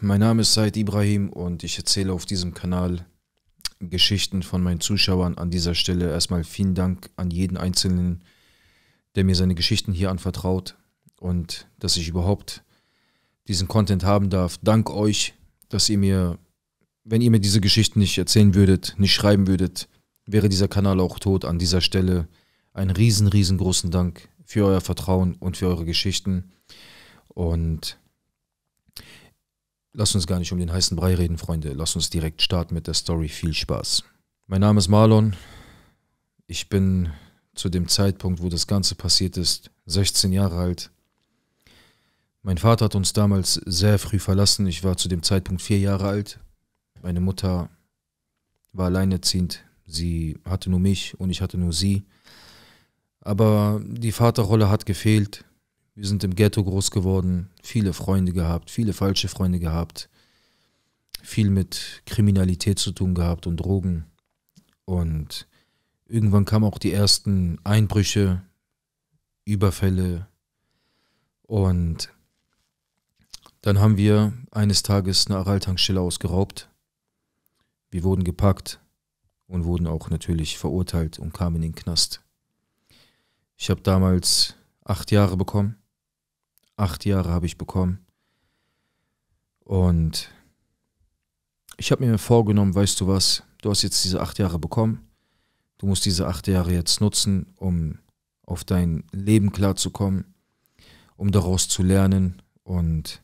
Mein Name ist Said Ibrahim und ich erzähle auf diesem Kanal Geschichten von meinen Zuschauern. An dieser Stelle erstmal vielen Dank an jeden Einzelnen, der mir seine Geschichten hier anvertraut und dass ich überhaupt diesen Content haben darf. Dank euch, dass ihr mir, wenn ihr mir diese Geschichten nicht erzählen würdet, nicht schreiben würdet, wäre dieser Kanal auch tot. An dieser Stelle einen riesen, riesengroßen Dank für euer Vertrauen und für eure Geschichten. Und Lass uns gar nicht um den heißen Brei reden, Freunde. Lass uns direkt starten mit der Story. Viel Spaß. Mein Name ist Marlon. Ich bin zu dem Zeitpunkt, wo das Ganze passiert ist, 16 Jahre alt. Mein Vater hat uns damals sehr früh verlassen. Ich war zu dem Zeitpunkt vier Jahre alt. Meine Mutter war alleinerziehend. Sie hatte nur mich und ich hatte nur sie. Aber die Vaterrolle hat gefehlt. Wir sind im Ghetto groß geworden, viele Freunde gehabt, viele falsche Freunde gehabt, viel mit Kriminalität zu tun gehabt und Drogen. Und irgendwann kamen auch die ersten Einbrüche, Überfälle. Und dann haben wir eines Tages eine Araltankstelle ausgeraubt. Wir wurden gepackt und wurden auch natürlich verurteilt und kamen in den Knast. Ich habe damals acht Jahre bekommen. Acht Jahre habe ich bekommen. Und ich habe mir vorgenommen, weißt du was, du hast jetzt diese acht Jahre bekommen. Du musst diese acht Jahre jetzt nutzen, um auf dein Leben klarzukommen, um daraus zu lernen und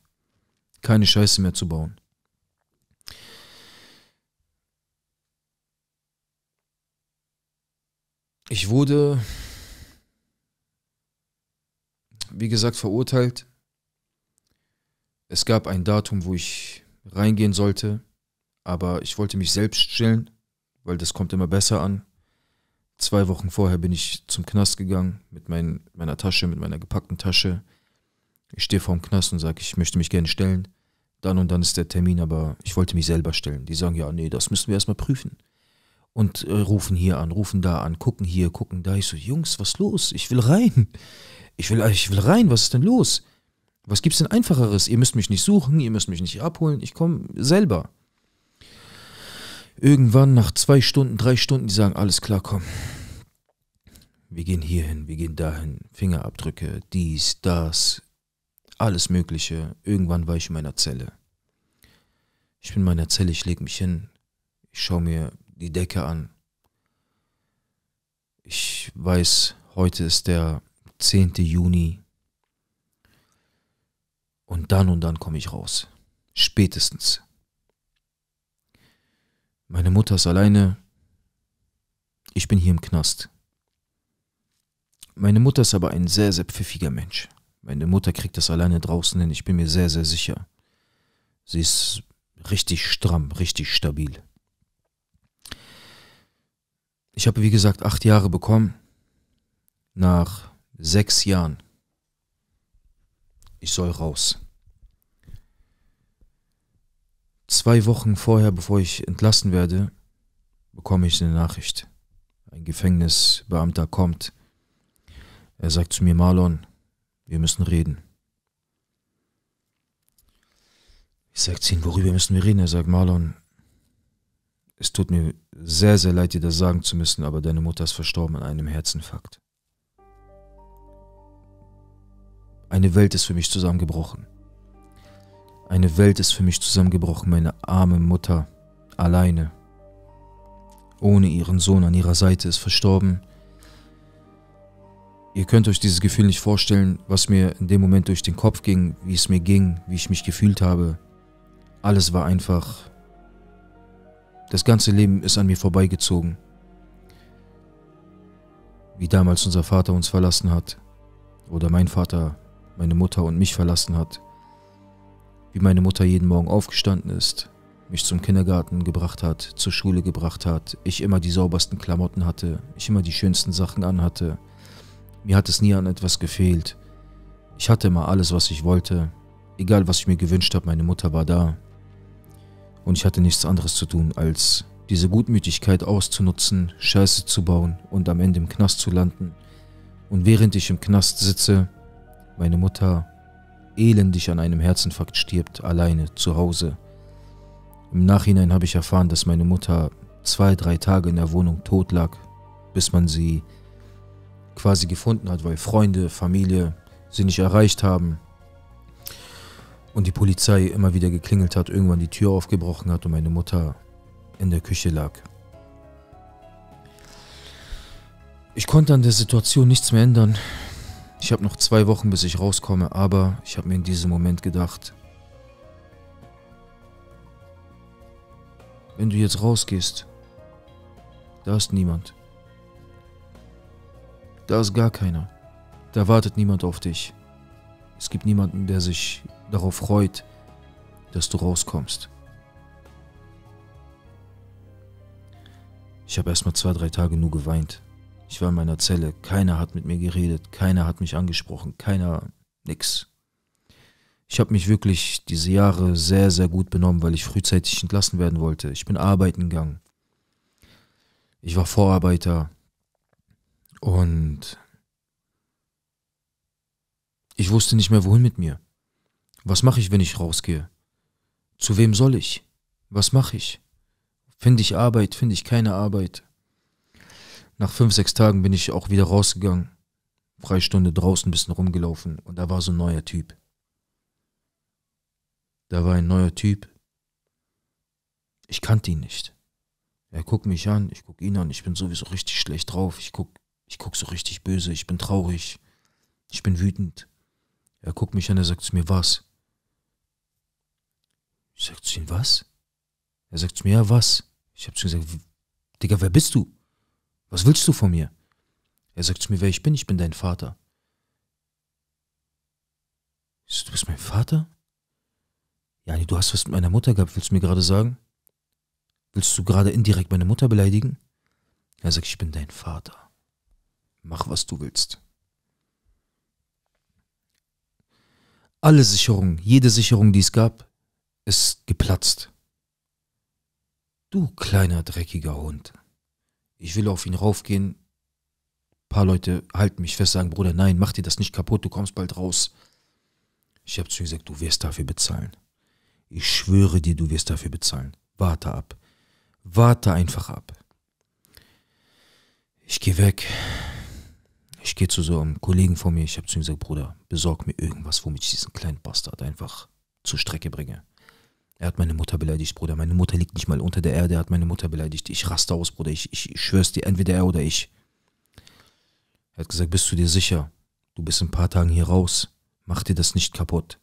keine Scheiße mehr zu bauen. Ich wurde wie gesagt, verurteilt. Es gab ein Datum, wo ich reingehen sollte, aber ich wollte mich selbst stellen, weil das kommt immer besser an. Zwei Wochen vorher bin ich zum Knast gegangen mit mein, meiner Tasche, mit meiner gepackten Tasche. Ich stehe vorm Knast und sage, ich möchte mich gerne stellen. Dann und dann ist der Termin, aber ich wollte mich selber stellen. Die sagen, ja, nee, das müssen wir erstmal prüfen und äh, rufen hier an, rufen da an, gucken hier, gucken da. Ich so, Jungs, was los? Ich will rein. Ich will, ich will rein, was ist denn los? Was gibt's denn einfacheres? Ihr müsst mich nicht suchen, ihr müsst mich nicht abholen, ich komme selber. Irgendwann nach zwei Stunden, drei Stunden, die sagen, alles klar, komm. Wir gehen hier hin, wir gehen dahin, Fingerabdrücke, dies, das, alles Mögliche. Irgendwann war ich in meiner Zelle. Ich bin in meiner Zelle, ich lege mich hin, ich schaue mir die Decke an. Ich weiß, heute ist der 10. Juni. Und dann und dann komme ich raus. Spätestens. Meine Mutter ist alleine. Ich bin hier im Knast. Meine Mutter ist aber ein sehr, sehr pfiffiger Mensch. Meine Mutter kriegt das alleine draußen hin. Ich bin mir sehr, sehr sicher. Sie ist richtig stramm, richtig stabil. Ich habe, wie gesagt, acht Jahre bekommen. Nach sechs Jahren. Ich soll raus. Zwei Wochen vorher, bevor ich entlassen werde, bekomme ich eine Nachricht. Ein Gefängnisbeamter kommt. Er sagt zu mir, Marlon, wir müssen reden. Ich sage zu ihm, worüber müssen wir reden? Er sagt, Marlon, es tut mir sehr, sehr leid, dir das sagen zu müssen, aber deine Mutter ist verstorben an einem Herzinfarkt. Eine Welt ist für mich zusammengebrochen. Eine Welt ist für mich zusammengebrochen, meine arme Mutter, alleine, ohne ihren Sohn an ihrer Seite, ist verstorben. Ihr könnt euch dieses Gefühl nicht vorstellen, was mir in dem Moment durch den Kopf ging, wie es mir ging, wie ich mich gefühlt habe. Alles war einfach das ganze Leben ist an mir vorbeigezogen. Wie damals unser Vater uns verlassen hat, oder mein Vater, meine Mutter und mich verlassen hat, wie meine Mutter jeden Morgen aufgestanden ist, mich zum Kindergarten gebracht hat, zur Schule gebracht hat, ich immer die saubersten Klamotten hatte, ich immer die schönsten Sachen anhatte. Mir hat es nie an etwas gefehlt. Ich hatte immer alles, was ich wollte. Egal, was ich mir gewünscht habe, meine Mutter war da. Und ich hatte nichts anderes zu tun, als diese Gutmütigkeit auszunutzen, Scheiße zu bauen und am Ende im Knast zu landen. Und während ich im Knast sitze, meine Mutter elendig an einem Herzinfarkt stirbt, alleine zu Hause. Im Nachhinein habe ich erfahren, dass meine Mutter zwei, drei Tage in der Wohnung tot lag, bis man sie quasi gefunden hat, weil Freunde, Familie sie nicht erreicht haben und die Polizei immer wieder geklingelt hat, irgendwann die Tür aufgebrochen hat und meine Mutter in der Küche lag. Ich konnte an der Situation nichts mehr ändern. Ich habe noch zwei Wochen, bis ich rauskomme, aber ich habe mir in diesem Moment gedacht, wenn du jetzt rausgehst, da ist niemand. Da ist gar keiner. Da wartet niemand auf dich. Es gibt niemanden, der sich darauf freut, dass du rauskommst. Ich habe erstmal zwei, drei Tage nur geweint. Ich war in meiner Zelle, keiner hat mit mir geredet, keiner hat mich angesprochen, keiner, nix. Ich habe mich wirklich diese Jahre sehr, sehr gut benommen, weil ich frühzeitig entlassen werden wollte. Ich bin arbeiten gegangen. Ich war Vorarbeiter. Und ich wusste nicht mehr, wohin mit mir. Was mache ich, wenn ich rausgehe? Zu wem soll ich? Was mache ich? Finde ich Arbeit? Finde ich keine Arbeit? Nach fünf, sechs Tagen bin ich auch wieder rausgegangen. Freistunde draußen ein bisschen rumgelaufen und da war so ein neuer Typ. Da war ein neuer Typ. Ich kannte ihn nicht. Er guckt mich an, ich gucke ihn an, ich bin sowieso richtig schlecht drauf. Ich gucke ich guck so richtig böse, ich bin traurig, ich bin wütend. Er guckt mich an, er sagt zu mir, was? Ich sag zu ihm, was? Er sagt zu mir, ja, was? Ich habe zu ihm gesagt, Digga, wer bist du? Was willst du von mir? Er sagt zu mir, wer ich bin, ich bin dein Vater. Ich sag, du bist mein Vater? Jani, du hast was mit meiner Mutter gehabt, willst du mir gerade sagen? Willst du gerade indirekt meine Mutter beleidigen? Er sagt, ich bin dein Vater. Mach, was du willst. Alle Sicherungen, jede Sicherung, die es gab, ist geplatzt. Du kleiner dreckiger Hund. Ich will auf ihn raufgehen. Ein paar Leute halten mich fest, sagen, Bruder, nein, mach dir das nicht kaputt, du kommst bald raus. Ich habe zu ihm gesagt, du wirst dafür bezahlen. Ich schwöre dir, du wirst dafür bezahlen. Warte ab. Warte einfach ab. Ich gehe weg. Ich gehe zu so einem Kollegen von mir. Ich habe zu ihm gesagt, Bruder, besorg mir irgendwas, womit ich diesen kleinen Bastard einfach zur Strecke bringe. Er hat meine Mutter beleidigt, Bruder. Meine Mutter liegt nicht mal unter der Erde. Er hat meine Mutter beleidigt. Ich raste aus, Bruder. Ich, ich, ich schwör's dir, entweder er oder ich. Er hat gesagt, bist du dir sicher? Du bist in ein paar Tagen hier raus. Mach dir das nicht kaputt.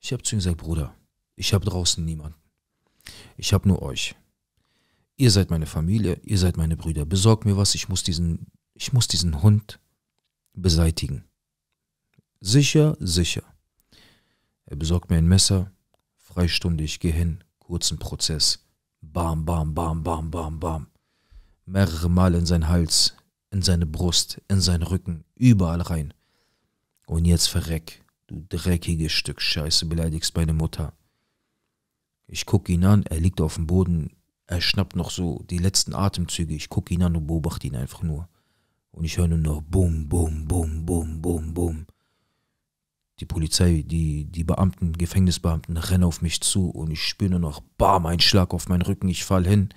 Ich habe zu ihm gesagt, Bruder, ich habe draußen niemanden. Ich habe nur euch. Ihr seid meine Familie, ihr seid meine Brüder. Besorgt mir was, ich muss diesen, ich muss diesen Hund beseitigen. Sicher, sicher. Er besorgt mir ein Messer, Freistunde, ich gehe hin, kurzen Prozess. Bam, bam, bam, bam, bam, bam. Mehrere Mal in seinen Hals, in seine Brust, in seinen Rücken, überall rein. Und jetzt verreck, du dreckiges Stück Scheiße, beleidigst meine Mutter. Ich gucke ihn an, er liegt auf dem Boden, er schnappt noch so die letzten Atemzüge. Ich gucke ihn an und beobachte ihn einfach nur. Und ich höre nur noch Bum, Bum, Bum, Bum, Bum, Bum. Die Polizei, die, die Beamten, Gefängnisbeamten rennen auf mich zu und ich spüre nur noch, bam, ein Schlag auf meinen Rücken, ich fall hin.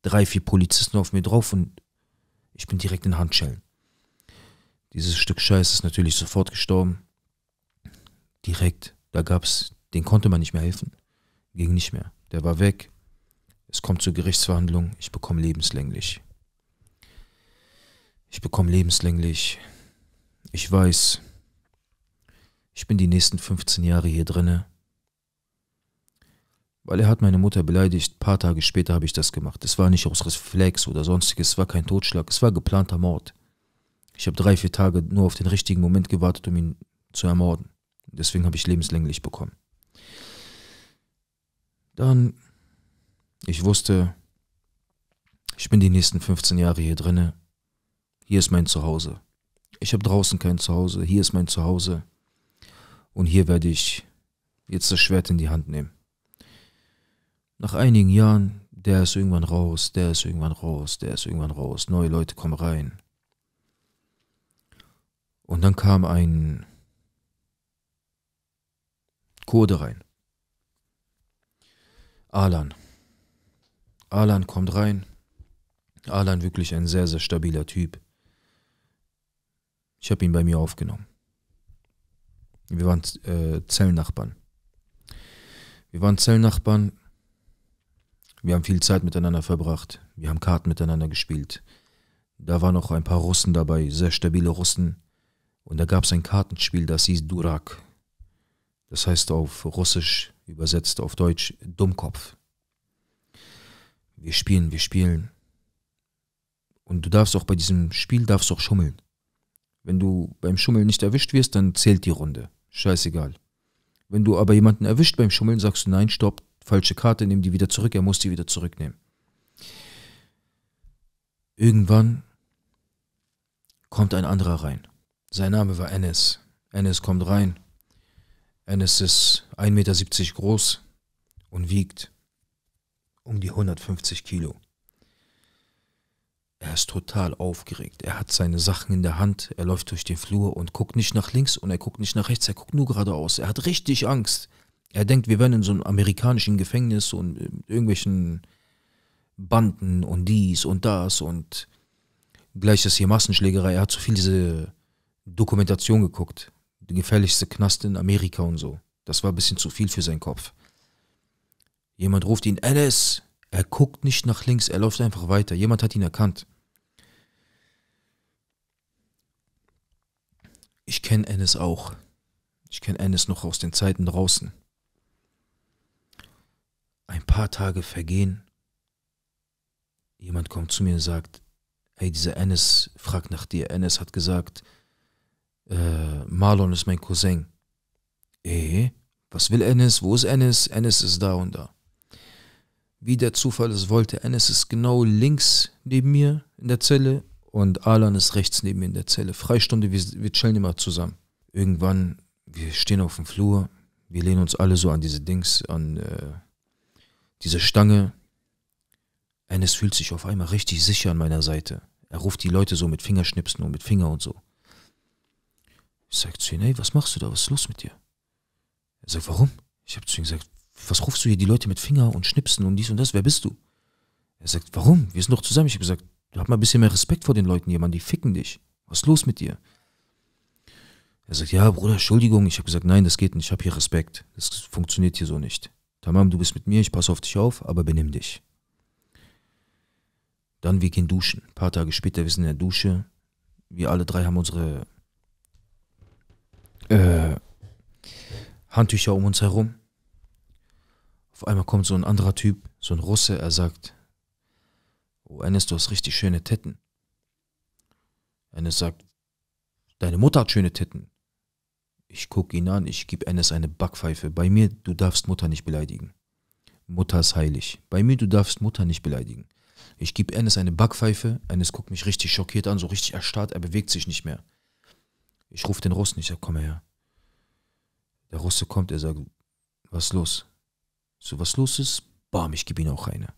Drei, vier Polizisten auf mir drauf und ich bin direkt in Handschellen. Dieses Stück Scheiß ist natürlich sofort gestorben. Direkt, da gab es, den konnte man nicht mehr helfen. Ging nicht mehr. Der war weg. Es kommt zur Gerichtsverhandlung. Ich bekomme lebenslänglich. Ich bekomme lebenslänglich. Ich weiß, ich bin die nächsten 15 Jahre hier drinne. Weil er hat meine Mutter beleidigt, Ein paar Tage später habe ich das gemacht. Es war nicht aus Reflex oder sonstiges, es war kein Totschlag, es war geplanter Mord. Ich habe drei, vier Tage nur auf den richtigen Moment gewartet, um ihn zu ermorden. Deswegen habe ich lebenslänglich bekommen. Dann, ich wusste, ich bin die nächsten 15 Jahre hier drinne. Hier ist mein Zuhause. Ich habe draußen kein Zuhause, hier ist mein Zuhause und hier werde ich jetzt das Schwert in die Hand nehmen. Nach einigen Jahren, der ist irgendwann raus, der ist irgendwann raus, der ist irgendwann raus, neue Leute kommen rein. Und dann kam ein Kurde rein. Alan. Alan kommt rein. Alan wirklich ein sehr, sehr stabiler Typ. Ich habe ihn bei mir aufgenommen. Wir waren äh, Zellennachbarn. Wir waren Zellnachbarn. Wir haben viel Zeit miteinander verbracht. Wir haben Karten miteinander gespielt. Da waren auch ein paar Russen dabei, sehr stabile Russen. Und da gab es ein Kartenspiel, das hieß Durak. Das heißt auf Russisch übersetzt auf Deutsch Dummkopf. Wir spielen, wir spielen. Und du darfst auch bei diesem Spiel darfst auch schummeln. Wenn du beim Schummeln nicht erwischt wirst, dann zählt die Runde. Scheißegal. Wenn du aber jemanden erwischt beim Schummeln, sagst du, nein, stopp, falsche Karte, nimm die wieder zurück, er muss die wieder zurücknehmen. Irgendwann kommt ein anderer rein. Sein Name war Ennis. Ennis kommt rein. Ennis ist 1,70 Meter groß und wiegt um die 150 Kilo. Er ist total aufgeregt. Er hat seine Sachen in der Hand. Er läuft durch den Flur und guckt nicht nach links und er guckt nicht nach rechts. Er guckt nur geradeaus. Er hat richtig Angst. Er denkt, wir wären in so einem amerikanischen Gefängnis und äh, irgendwelchen Banden und dies und das und gleich ist hier Massenschlägerei. Er hat so viel diese Dokumentation geguckt. Der gefährlichste Knast in Amerika und so. Das war ein bisschen zu viel für seinen Kopf. Jemand ruft ihn, Alice! Er guckt nicht nach links, er läuft einfach weiter. Jemand hat ihn erkannt. Ich kenne Ennis auch. Ich kenne Ennis noch aus den Zeiten draußen. Ein paar Tage vergehen. Jemand kommt zu mir und sagt, hey, dieser Ennis fragt nach dir. Ennis hat gesagt, äh, Marlon ist mein Cousin. Eh, was will Ennis? Wo ist Ennis? Ennis ist da und da. Wie der Zufall es wollte, Ennis ist genau links neben mir in der Zelle und Alan ist rechts neben mir in der Zelle. Freistunde, wir, wir chillen immer zusammen. Irgendwann, wir stehen auf dem Flur, wir lehnen uns alle so an diese Dings, an äh, diese Stange. Eines fühlt sich auf einmal richtig sicher an meiner Seite. Er ruft die Leute so mit Fingerschnipsen und mit Finger und so. Ich sag zu ihm, ey, was machst du da? Was ist los mit dir? Er sagt, warum? Ich habe zu ihm gesagt, was rufst du hier die Leute mit Finger und Schnipsen und dies und das? Wer bist du? Er sagt, warum? Wir sind doch zusammen. Ich habe gesagt, Du hast mal ein bisschen mehr Respekt vor den Leuten jemand, die ficken dich. Was ist los mit dir? Er sagt, ja, Bruder, Entschuldigung. Ich habe gesagt, nein, das geht nicht, ich habe hier Respekt. Das funktioniert hier so nicht. Tamam, du bist mit mir, ich passe auf dich auf, aber benimm dich. Dann, wir gehen duschen. Ein paar Tage später, wir sind in der Dusche. Wir alle drei haben unsere äh, Handtücher um uns herum. Auf einmal kommt so ein anderer Typ, so ein Russe, er sagt, oh Enes, du hast richtig schöne Titten. Enes sagt, deine Mutter hat schöne Titten. Ich gucke ihn an, ich gebe Enes eine Backpfeife. Bei mir, du darfst Mutter nicht beleidigen. Mutter ist heilig. Bei mir, du darfst Mutter nicht beleidigen. Ich gebe Enes eine Backpfeife. Enes guckt mich richtig schockiert an, so richtig erstarrt. Er bewegt sich nicht mehr. Ich rufe den Russen. Ich sage, komm her. Der Russe kommt. Er sagt, was los? So, was los ist? Bam, ich gebe ihm auch eine.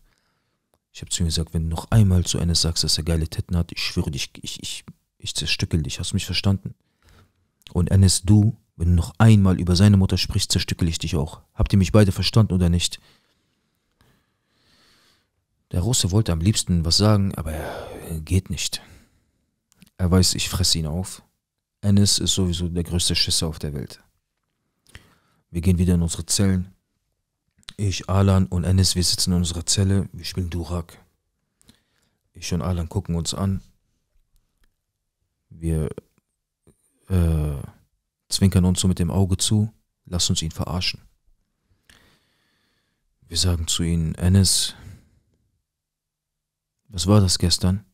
Ich habe zu ihm gesagt, wenn du noch einmal zu Enes sagst, dass er geile Titten hat, ich schwöre dich, ich, ich, ich zerstückel dich. Hast du mich verstanden? Und Enes, du, wenn du noch einmal über seine Mutter sprichst, zerstückel ich dich auch. Habt ihr mich beide verstanden oder nicht? Der Russe wollte am liebsten was sagen, aber er geht nicht. Er weiß, ich fresse ihn auf. Ennis ist sowieso der größte Schisser auf der Welt. Wir gehen wieder in unsere Zellen. Ich, Alan und Ennis, wir sitzen in unserer Zelle, wir spielen Durak. Ich und Alan gucken uns an. Wir äh, zwinkern uns so mit dem Auge zu, lass uns ihn verarschen. Wir sagen zu ihnen, Ennis, was war das gestern?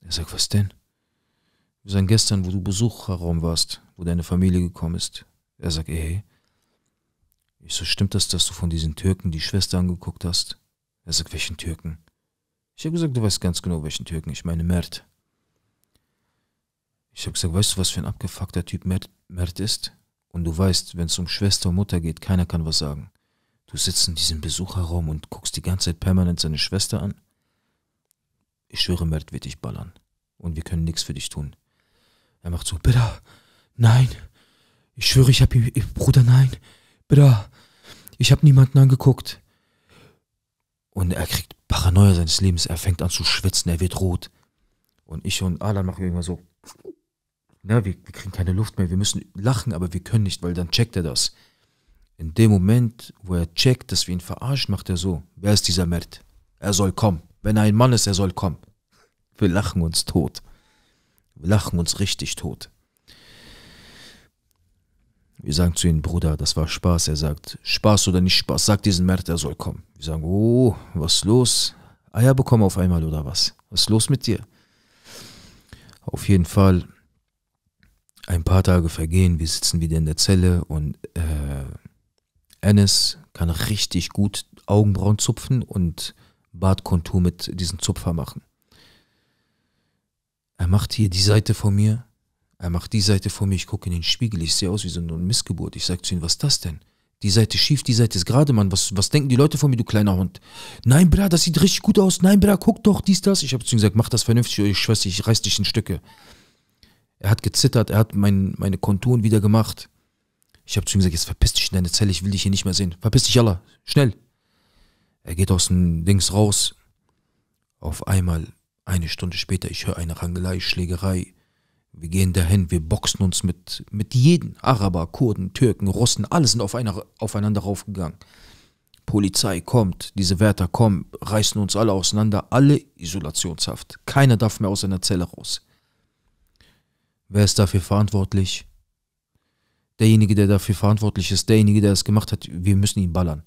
Er sagt, was denn? Wir sagen, gestern, wo du Besucherraum warst, wo deine Familie gekommen ist. Er sagt, ey, ich so, stimmt das, dass du von diesen Türken die Schwester angeguckt hast? Er sagt, welchen Türken? Ich habe gesagt, du weißt ganz genau, welchen Türken. Ich meine Mert. Ich habe gesagt, weißt du, was für ein abgefuckter Typ Mert, Mert ist? Und du weißt, wenn es um Schwester und Mutter geht, keiner kann was sagen. Du sitzt in diesem Besucherraum und guckst die ganze Zeit permanent seine Schwester an. Ich schwöre, Mert wird dich ballern. Und wir können nichts für dich tun. Er macht so, bitte, nein. Ich schwöre, ich habe ihm, Bruder, nein. Bitte, ich habe niemanden angeguckt. Und er kriegt Paranoia seines Lebens, er fängt an zu schwitzen, er wird rot. Und ich und Alan machen immer so, na, wir, wir kriegen keine Luft mehr, wir müssen lachen, aber wir können nicht, weil dann checkt er das. In dem Moment, wo er checkt, dass wir ihn verarschen, macht er so, wer ist dieser Mert? Er soll kommen. Wenn er ein Mann ist, er soll kommen. Wir lachen uns tot. Wir lachen uns richtig tot. Wir sagen zu ihm, Bruder, das war Spaß. Er sagt, Spaß oder nicht Spaß, sag diesen Mert, er soll kommen. Wir sagen, oh, was ist los? Eier bekommen auf einmal oder was? Was ist los mit dir? Auf jeden Fall, ein paar Tage vergehen, wir sitzen wieder in der Zelle und äh, Ennis kann richtig gut Augenbrauen zupfen und Bartkontur mit diesem Zupfer machen. Er macht hier die Seite von mir er macht die Seite vor mir, ich gucke in den Spiegel, ich sehe aus wie so eine Missgeburt. Ich sage zu ihm, was ist das denn? Die Seite schief, die Seite ist gerade, Mann. Was, was denken die Leute von mir, du kleiner Hund? Nein, Bra, das sieht richtig gut aus. Nein, Bra, guck doch, dies, das. Ich habe zu ihm gesagt, mach das vernünftig ich schwör's dir, ich reiß dich in Stücke. Er hat gezittert, er hat mein, meine Konturen wieder gemacht. Ich habe zu ihm gesagt, jetzt verpiss dich in deine Zelle, ich will dich hier nicht mehr sehen. Verpiss dich, Allah, schnell. Er geht aus dem Dings raus. Auf einmal, eine Stunde später, ich höre eine Rangelei, Schlägerei. Wir gehen dahin, wir boxen uns mit, mit jedem. Araber, Kurden, Türken, Russen, alle sind auf einer, aufeinander raufgegangen. Polizei kommt, diese Wärter kommen, reißen uns alle auseinander, alle isolationshaft. Keiner darf mehr aus seiner Zelle raus. Wer ist dafür verantwortlich? Derjenige, der dafür verantwortlich ist, derjenige, der es gemacht hat, wir müssen ihn ballern.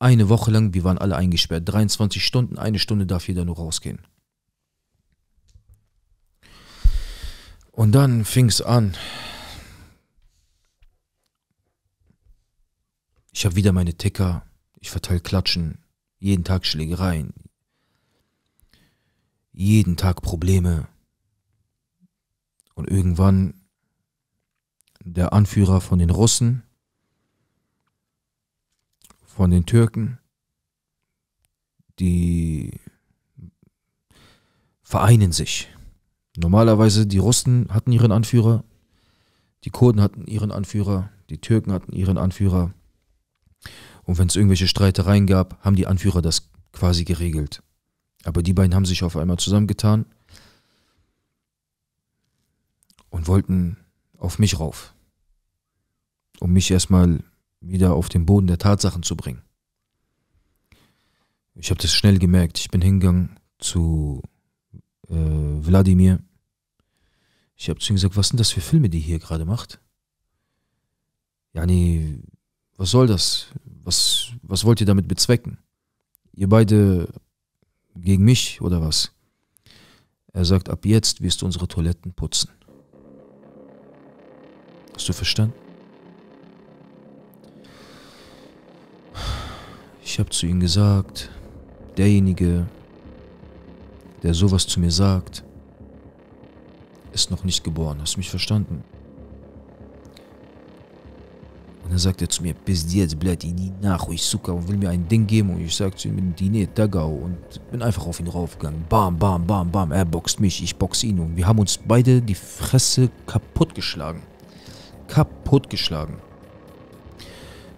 Eine Woche lang, wir waren alle eingesperrt. 23 Stunden, eine Stunde darf jeder nur rausgehen. Und dann fing es an. Ich habe wieder meine Ticker. Ich verteile Klatschen. Jeden Tag Schlägereien. Jeden Tag Probleme. Und irgendwann der Anführer von den Russen, von den Türken, die vereinen sich Normalerweise die Russen hatten ihren Anführer, die Kurden hatten ihren Anführer, die Türken hatten ihren Anführer. Und wenn es irgendwelche Streitereien gab, haben die Anführer das quasi geregelt. Aber die beiden haben sich auf einmal zusammengetan und wollten auf mich rauf, um mich erstmal wieder auf den Boden der Tatsachen zu bringen. Ich habe das schnell gemerkt. Ich bin hingegangen zu äh, Wladimir ich habe zu ihm gesagt, was sind das für Filme, die ihr hier gerade macht? Jani, was soll das? Was, was wollt ihr damit bezwecken? Ihr beide gegen mich oder was? Er sagt, ab jetzt wirst du unsere Toiletten putzen. Hast du verstanden? Ich habe zu ihm gesagt, derjenige, der sowas zu mir sagt, ist noch nicht geboren. Hast du mich verstanden? Und dann sagt er zu mir, bis jetzt dir ihn nie nach, Nachui, Zucker, und will mir ein Ding geben. Und ich sag zu ihm, Dine, Tagau. Und bin einfach auf ihn raufgegangen. Bam, bam, bam, bam. Er boxt mich, ich box ihn. Und wir haben uns beide die Fresse kaputtgeschlagen. Kaputtgeschlagen.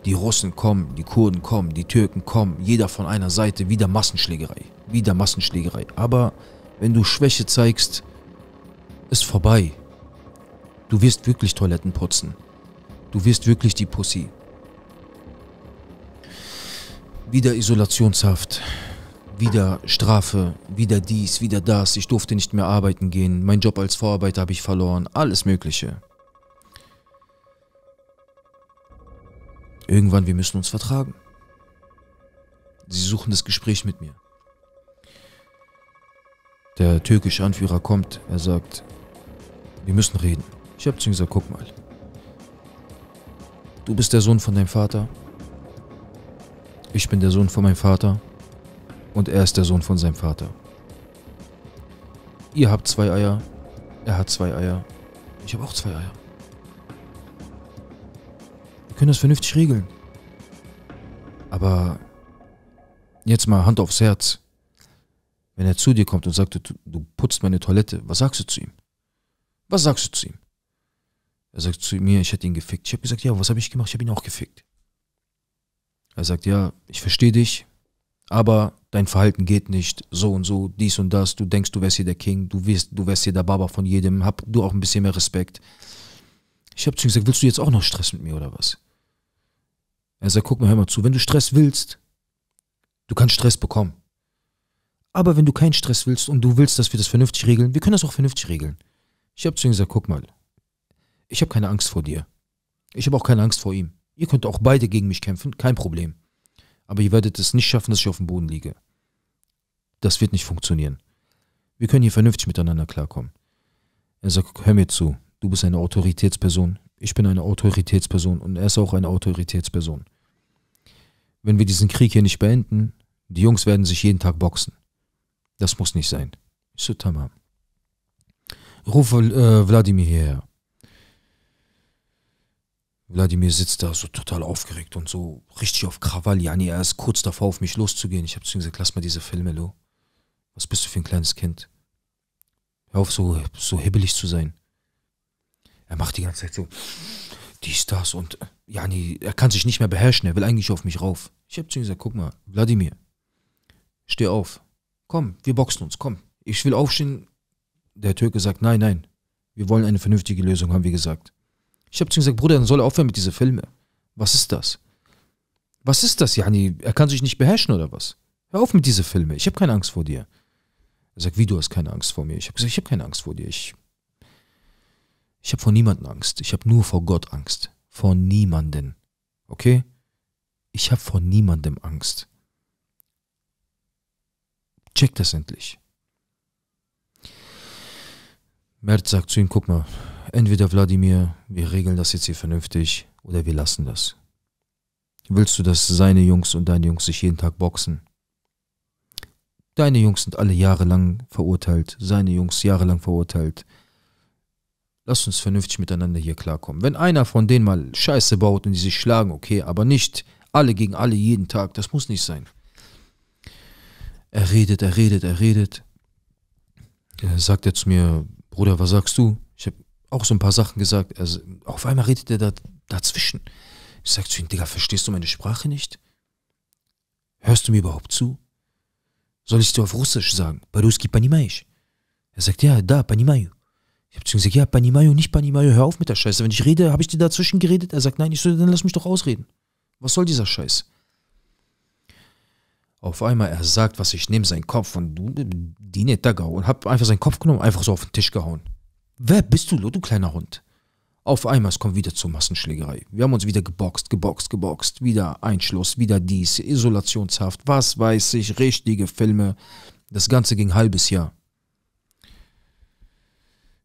Die Russen kommen, die Kurden kommen, die Türken kommen, jeder von einer Seite, wieder Massenschlägerei. Wieder Massenschlägerei. Aber wenn du Schwäche zeigst, ist vorbei. Du wirst wirklich Toiletten putzen. Du wirst wirklich die Pussy. Wieder Isolationshaft, wieder Strafe, wieder dies, wieder das. Ich durfte nicht mehr arbeiten gehen. Mein Job als Vorarbeiter habe ich verloren. Alles Mögliche. Irgendwann, wir müssen uns vertragen. Sie suchen das Gespräch mit mir. Der türkische Anführer kommt. Er sagt, wir müssen reden. Ich habe zu ihm gesagt, guck mal. Du bist der Sohn von deinem Vater. Ich bin der Sohn von meinem Vater. Und er ist der Sohn von seinem Vater. Ihr habt zwei Eier. Er hat zwei Eier. Ich habe auch zwei Eier. Wir können das vernünftig regeln. Aber jetzt mal Hand aufs Herz. Wenn er zu dir kommt und sagt, du, du putzt meine Toilette, was sagst du zu ihm? Was sagst du zu ihm? Er sagt zu mir, ich hätte ihn gefickt. Ich habe gesagt, ja, was habe ich gemacht? Ich habe ihn auch gefickt. Er sagt, ja, ich verstehe dich, aber dein Verhalten geht nicht, so und so, dies und das, du denkst, du wärst hier der King, du wirst, du wärst hier der Baba von jedem, hab du auch ein bisschen mehr Respekt. Ich habe zu ihm gesagt, willst du jetzt auch noch Stress mit mir oder was? Er sagt, guck mal, hör mal zu, wenn du Stress willst, du kannst Stress bekommen. Aber wenn du keinen Stress willst und du willst, dass wir das vernünftig regeln, wir können das auch vernünftig regeln. Ich habe zu ihm gesagt, guck mal, ich habe keine Angst vor dir. Ich habe auch keine Angst vor ihm. Ihr könnt auch beide gegen mich kämpfen, kein Problem. Aber ihr werdet es nicht schaffen, dass ich auf dem Boden liege. Das wird nicht funktionieren. Wir können hier vernünftig miteinander klarkommen. Er sagt, hör mir zu, du bist eine Autoritätsperson, ich bin eine Autoritätsperson und er ist auch eine Autoritätsperson. Wenn wir diesen Krieg hier nicht beenden, die Jungs werden sich jeden Tag boxen. Das muss nicht sein. Ich so, tamam rufe äh, Wladimir hierher. Wladimir sitzt da so total aufgeregt und so richtig auf Krawall. Jani, ah, er ist kurz davor, auf mich loszugehen. Ich habe zu ihm gesagt, lass mal diese Filme, Lo. Was bist du für ein kleines Kind? Hör auf, so, so hibbelig zu sein. Er macht die ganze Zeit so dies, das und äh, Jani, er kann sich nicht mehr beherrschen. Er will eigentlich auf mich rauf. Ich habe zu ihm gesagt, guck mal, Wladimir, steh auf. Komm, wir boxen uns, komm. Ich will aufstehen, der Türke sagt, nein, nein, wir wollen eine vernünftige Lösung, haben wir gesagt. Ich habe zu ihm gesagt, Bruder, dann soll er aufhören mit diesen Filmen. Was ist das? Was ist das, Jani? Er kann sich nicht beherrschen oder was? Hör auf mit diesen Filmen. Ich habe keine Angst vor dir. Er sagt, wie, du hast keine Angst vor mir? Ich habe gesagt, ich habe keine Angst vor dir. Ich, ich habe vor niemandem Angst. Ich habe nur vor Gott Angst. Vor niemanden. Okay? Ich habe vor niemandem Angst. Check das endlich. Merz sagt zu ihm, guck mal, entweder Wladimir, wir regeln das jetzt hier vernünftig oder wir lassen das. Willst du, dass seine Jungs und deine Jungs sich jeden Tag boxen? Deine Jungs sind alle jahrelang verurteilt, seine Jungs jahrelang verurteilt. Lass uns vernünftig miteinander hier klarkommen. Wenn einer von denen mal Scheiße baut und die sich schlagen, okay, aber nicht alle gegen alle jeden Tag, das muss nicht sein. Er redet, er redet, er redet. sagt er zu mir, Bruder, was sagst du? Ich habe auch so ein paar Sachen gesagt. Also, auf einmal redet er da, dazwischen. Ich sage zu ihm, Digga, verstehst du meine Sprache nicht? Hörst du mir überhaupt zu? Soll ich es dir auf Russisch sagen? Baruski понимаешь? Er sagt, ja, da, понимаю. Ich habe zu ihm gesagt, ja, Panimayo, nicht Panimayo, hör auf mit der Scheiße. Wenn ich rede, habe ich dir dazwischen geredet? Er sagt, nein, ich so, dann lass mich doch ausreden. Was soll dieser Scheiß? Auf einmal, er sagt, was ich nehme, seinen Kopf und du, Dine Dagau. Und hab einfach seinen Kopf genommen, einfach so auf den Tisch gehauen. Wer bist du, du kleiner Hund? Auf einmal, es kommt wieder zur Massenschlägerei. Wir haben uns wieder geboxt, geboxt, geboxt. Wieder Einschluss, wieder dies, Isolationshaft, was weiß ich, richtige Filme. Das Ganze ging ein halbes Jahr.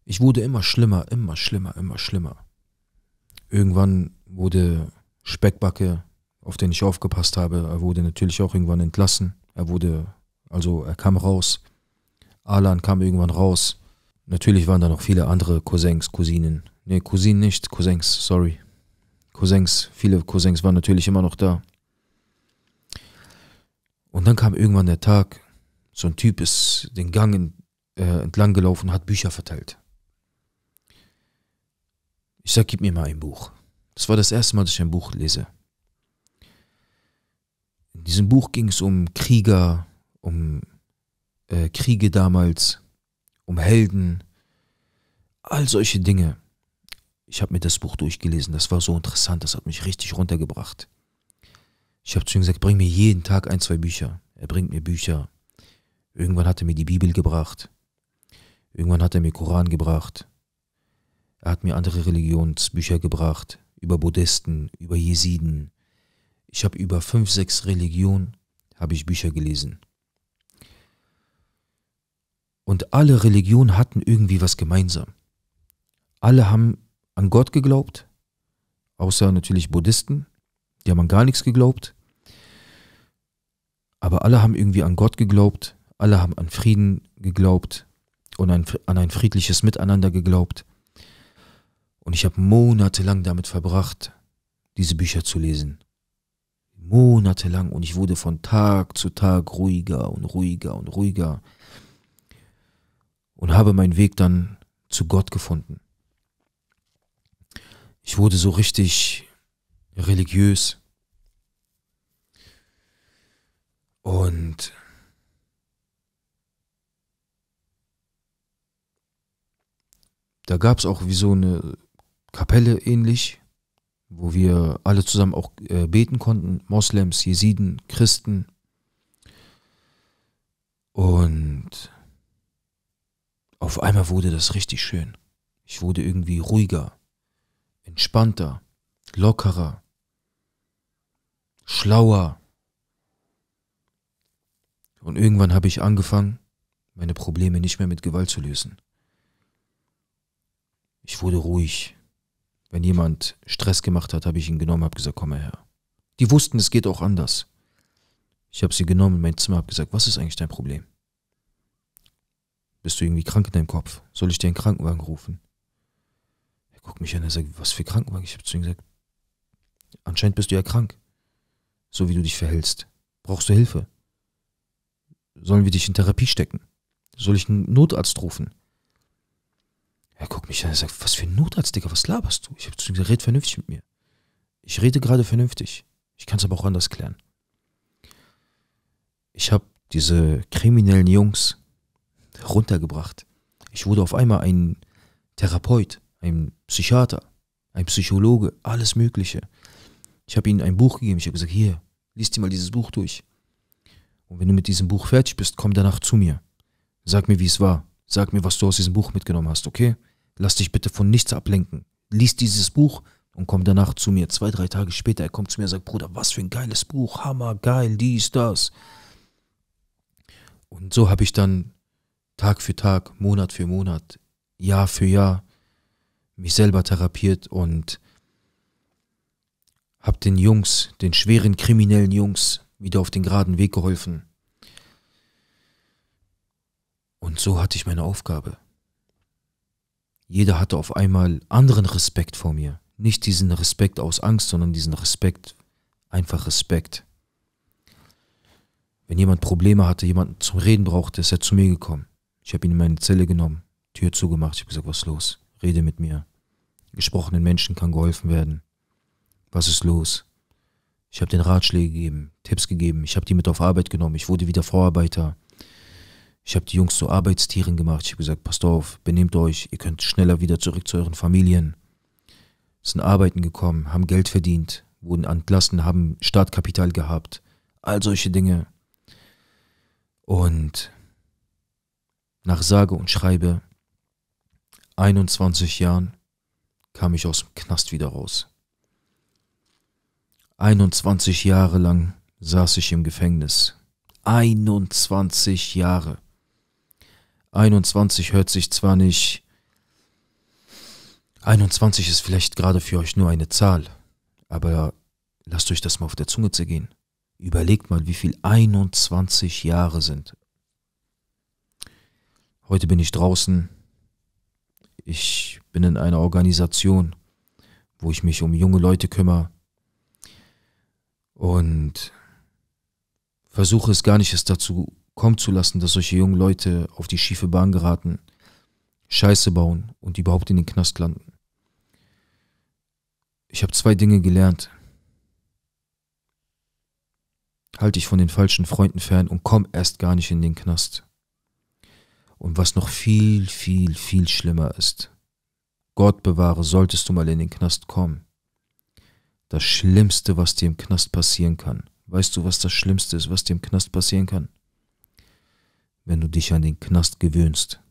Ich wurde immer schlimmer, immer schlimmer, immer schlimmer. Irgendwann wurde Speckbacke auf den ich aufgepasst habe. Er wurde natürlich auch irgendwann entlassen. Er wurde, also er kam raus. Alan kam irgendwann raus. Natürlich waren da noch viele andere Cousins, Cousinen. Nee, Cousinen nicht, Cousins, sorry. Cousins, viele Cousins waren natürlich immer noch da. Und dann kam irgendwann der Tag, so ein Typ ist den Gang in, äh, entlang gelaufen, und hat Bücher verteilt. Ich sag, gib mir mal ein Buch. Das war das erste Mal, dass ich ein Buch lese. In diesem Buch ging es um Krieger, um äh, Kriege damals, um Helden, all solche Dinge. Ich habe mir das Buch durchgelesen, das war so interessant, das hat mich richtig runtergebracht. Ich habe zu ihm gesagt, bring mir jeden Tag ein, zwei Bücher. Er bringt mir Bücher. Irgendwann hat er mir die Bibel gebracht. Irgendwann hat er mir Koran gebracht. Er hat mir andere Religionsbücher gebracht, über Buddhisten, über Jesiden, ich habe über fünf, sechs Religionen habe ich Bücher gelesen. Und alle Religionen hatten irgendwie was gemeinsam. Alle haben an Gott geglaubt, außer natürlich Buddhisten, die haben an gar nichts geglaubt. Aber alle haben irgendwie an Gott geglaubt, alle haben an Frieden geglaubt und an, an ein friedliches Miteinander geglaubt. Und ich habe monatelang damit verbracht, diese Bücher zu lesen monatelang und ich wurde von Tag zu Tag ruhiger und ruhiger und ruhiger und habe meinen Weg dann zu Gott gefunden. Ich wurde so richtig religiös und da gab es auch wie so eine Kapelle ähnlich wo wir alle zusammen auch äh, beten konnten, Moslems, Jesiden, Christen. Und auf einmal wurde das richtig schön. Ich wurde irgendwie ruhiger, entspannter, lockerer, schlauer. Und irgendwann habe ich angefangen, meine Probleme nicht mehr mit Gewalt zu lösen. Ich wurde ruhig, wenn jemand Stress gemacht hat, habe ich ihn genommen, habe gesagt, komm mal her. Die wussten, es geht auch anders. Ich habe sie genommen in mein Zimmer, habe gesagt, was ist eigentlich dein Problem? Bist du irgendwie krank in deinem Kopf? Soll ich dir einen Krankenwagen rufen? Er guckt mich an, er sagt, was für Krankenwagen? Ich habe zu ihm gesagt, anscheinend bist du ja krank. So wie du dich verhältst. Brauchst du Hilfe? Sollen wir dich in Therapie stecken? Soll ich einen Notarzt rufen? Er guckt mich an und sagt, was für ein Notarzt, Digga, was laberst du? Ich habe zu ihm gesagt, red vernünftig mit mir. Ich rede gerade vernünftig. Ich kann es aber auch anders klären. Ich habe diese kriminellen Jungs runtergebracht. Ich wurde auf einmal ein Therapeut, ein Psychiater, ein Psychologe, alles Mögliche. Ich habe ihnen ein Buch gegeben. Ich habe gesagt, hier, liest dir mal dieses Buch durch. Und wenn du mit diesem Buch fertig bist, komm danach zu mir. Sag mir, wie es war. Sag mir, was du aus diesem Buch mitgenommen hast, okay? Lass dich bitte von nichts ablenken. Lies dieses Buch und komm danach zu mir. Zwei, drei Tage später, er kommt zu mir und sagt, Bruder, was für ein geiles Buch, hammer, geil, dies, das. Und so habe ich dann Tag für Tag, Monat für Monat, Jahr für Jahr mich selber therapiert und habe den Jungs, den schweren kriminellen Jungs, wieder auf den geraden Weg geholfen. Und so hatte ich meine Aufgabe. Jeder hatte auf einmal anderen Respekt vor mir. Nicht diesen Respekt aus Angst, sondern diesen Respekt, einfach Respekt. Wenn jemand Probleme hatte, jemanden zum Reden brauchte, ist er zu mir gekommen. Ich habe ihn in meine Zelle genommen, Tür zugemacht, ich habe gesagt, was ist los? Rede mit mir. Gesprochenen Menschen kann geholfen werden. Was ist los? Ich habe den Ratschläge gegeben, Tipps gegeben, ich habe die mit auf Arbeit genommen, ich wurde wieder Vorarbeiter. Ich habe die Jungs zu Arbeitstieren gemacht. Ich habe gesagt, passt auf, benehmt euch, ihr könnt schneller wieder zurück zu euren Familien. Sind arbeiten gekommen, haben Geld verdient, wurden entlassen, haben Startkapital gehabt. All solche Dinge. Und nach sage und schreibe 21 Jahren kam ich aus dem Knast wieder raus. 21 Jahre lang saß ich im Gefängnis. 21 Jahre. 21 hört sich zwar nicht. 21 ist vielleicht gerade für euch nur eine Zahl, aber lasst euch das mal auf der Zunge zergehen. Überlegt mal, wie viel 21 Jahre sind. Heute bin ich draußen. Ich bin in einer Organisation, wo ich mich um junge Leute kümmere und versuche es gar nicht es dazu kommen zu lassen, dass solche jungen Leute auf die schiefe Bahn geraten, Scheiße bauen und überhaupt in den Knast landen. Ich habe zwei Dinge gelernt. Halt dich von den falschen Freunden fern und komm erst gar nicht in den Knast. Und was noch viel, viel, viel schlimmer ist, Gott bewahre, solltest du mal in den Knast kommen. Das Schlimmste, was dir im Knast passieren kann. Weißt du, was das Schlimmste ist, was dir im Knast passieren kann? wenn du dich an den Knast gewöhnst.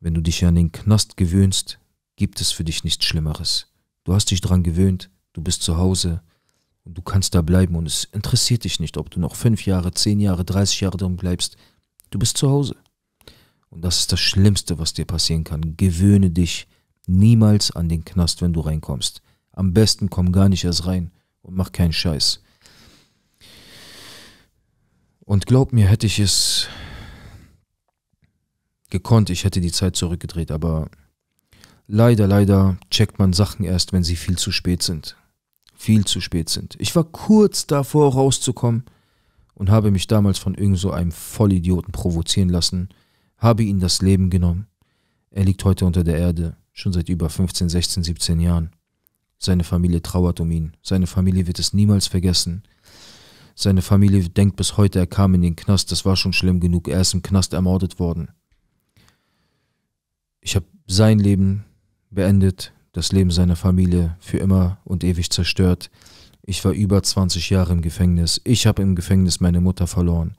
Wenn du dich an den Knast gewöhnst, gibt es für dich nichts Schlimmeres. Du hast dich daran gewöhnt, du bist zu Hause und du kannst da bleiben und es interessiert dich nicht, ob du noch fünf Jahre, zehn Jahre, 30 Jahre drin bleibst. Du bist zu Hause. Und das ist das Schlimmste, was dir passieren kann. Gewöhne dich niemals an den Knast, wenn du reinkommst. Am besten komm gar nicht erst rein und mach keinen Scheiß. Und glaub mir, hätte ich es gekonnt, ich hätte die Zeit zurückgedreht, aber leider, leider checkt man Sachen erst, wenn sie viel zu spät sind. Viel zu spät sind. Ich war kurz davor rauszukommen und habe mich damals von irgend so einem Vollidioten provozieren lassen, habe ihn das Leben genommen. Er liegt heute unter der Erde, schon seit über 15, 16, 17 Jahren. Seine Familie trauert um ihn, seine Familie wird es niemals vergessen. Seine Familie denkt bis heute, er kam in den Knast, das war schon schlimm genug, er ist im Knast ermordet worden. Ich habe sein Leben beendet, das Leben seiner Familie für immer und ewig zerstört. Ich war über 20 Jahre im Gefängnis. Ich habe im Gefängnis meine Mutter verloren.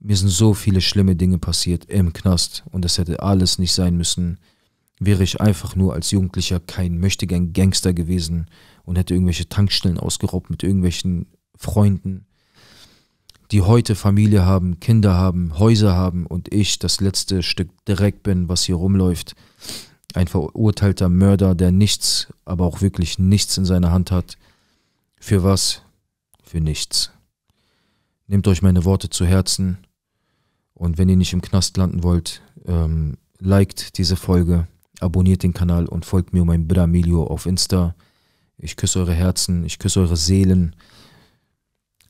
Mir sind so viele schlimme Dinge passiert im Knast und das hätte alles nicht sein müssen. Wäre ich einfach nur als Jugendlicher kein mächtiger Gangster gewesen und hätte irgendwelche Tankstellen ausgeraubt mit irgendwelchen Freunden, die heute Familie haben, Kinder haben, Häuser haben und ich das letzte Stück Dreck bin, was hier rumläuft. Ein verurteilter Mörder, der nichts, aber auch wirklich nichts in seiner Hand hat. Für was? Für nichts. Nehmt euch meine Worte zu Herzen und wenn ihr nicht im Knast landen wollt, ähm, liked diese Folge, abonniert den Kanal und folgt mir mein Bramilio auf Insta. Ich küsse eure Herzen, ich küsse eure Seelen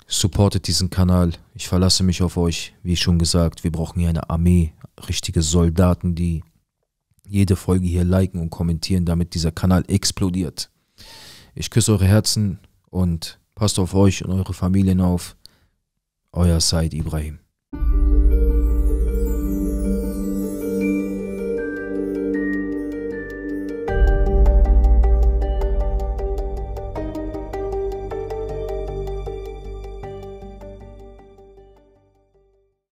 supportet diesen Kanal. Ich verlasse mich auf euch. Wie schon gesagt, wir brauchen hier eine Armee, richtige Soldaten, die jede Folge hier liken und kommentieren, damit dieser Kanal explodiert. Ich küsse eure Herzen und passt auf euch und eure Familien auf. Euer Said Ibrahim.